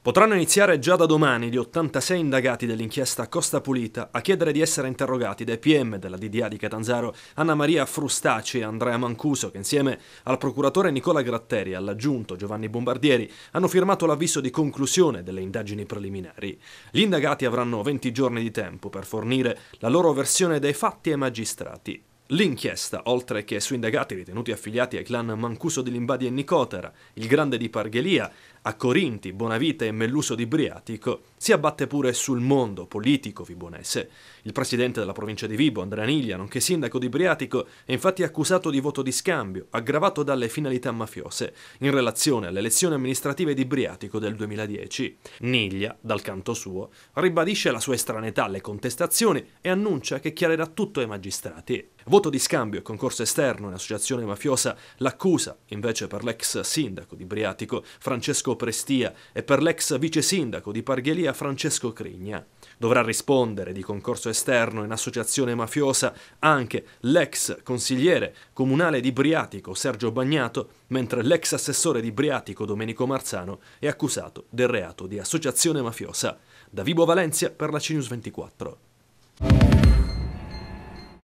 Potranno iniziare già da domani gli 86 indagati dell'inchiesta Costa Pulita a chiedere di essere interrogati dai PM della DDA di Catanzaro Anna Maria Frustaci e Andrea Mancuso che insieme al procuratore Nicola Gratteri e all'aggiunto Giovanni Bombardieri hanno firmato l'avviso di conclusione delle indagini preliminari. Gli indagati avranno 20 giorni di tempo per fornire la loro versione dei fatti ai magistrati. L'inchiesta, oltre che su indagati ritenuti affiliati ai clan Mancuso di Limbadi e Nicotera, il Grande di Parghelia, a Corinti, Bonavita e Melluso di Briatico, si abbatte pure sul mondo politico vibonese. Il presidente della provincia di Vibo, Andrea Niglia, nonché sindaco di Briatico, è infatti accusato di voto di scambio, aggravato dalle finalità mafiose, in relazione alle elezioni amministrative di Briatico del 2010. Niglia, dal canto suo, ribadisce la sua estraneità alle contestazioni e annuncia che chiarirà tutto ai magistrati. Voto di scambio e concorso esterno in associazione mafiosa l'accusa invece per l'ex sindaco di Briatico Francesco Prestia e per l'ex vice sindaco di Parghelia Francesco Crigna. Dovrà rispondere di concorso esterno in associazione mafiosa anche l'ex consigliere comunale di Briatico Sergio Bagnato, mentre l'ex assessore di Briatico Domenico Marzano è accusato del reato di associazione mafiosa. Da Vibo Valencia per la CNews 24.